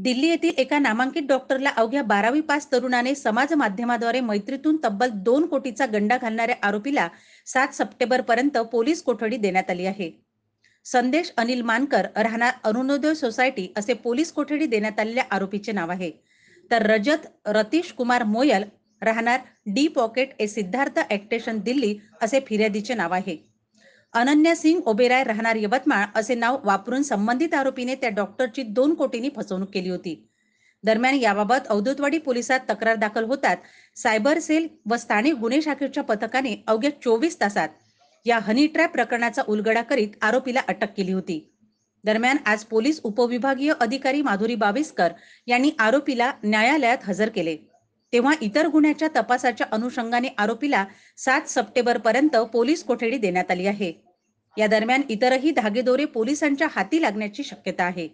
दिल्ली येथील एका नामांकित डॉक्टरला अवघ्या बारावी पास तरुणाने समाज माध्यमाद्वारे मैत्रीतून तब्बल दोन कोटीचा गंडा घालणाऱ्या आरोपीला सात सप्टेंबर पर्यंत पोलीस कोठडी देण्यात आली आहे संदेश अनिल मानकर राहणार अरुणोदय सोसायटी असे पोलीस कोठडी देण्यात आलेल्या आरोपीचे नाव आहे तर रजत रतीश कुमार मोयल राहणार डी पॉकेट ए सिद्धार्थ ऍक्टेशन दिल्ली असे फिर्यादीचे नाव आहे अनन्या सिंग ओबेराय राहणार यवतमाळ असे नाव वापरून संबंधित आरोपीने त्या डॉक्टरची दोन कोटींनी फसवणूक केली होती दरम्यान याबाबत अवधूतवाडी पोलिसात तक्रार दाखल होतात सायबर सेल व स्थानिक गुन्हे शाखेच्या पथकाने अवघ्या चोवीस तासात या हनी ट्रॅप प्रकरणाचा उलगडा करीत आरोपीला अटक केली होती दरम्यान आज पोलीस उपविभागीय अधिकारी माधुरी बाविस्कर यांनी आरोपीला न्यायालयात हजर केले तेव्हा इतर गुन्ह्याच्या तपासाच्या अनुषंगाने आरोपीला सात सप्टेंबर पर्यंत पोलीस कोठडी देण्यात आली आहे या दरम्यान इतरही धागेदोरे पोलिसांच्या हाती लागण्याची शक्यता आहे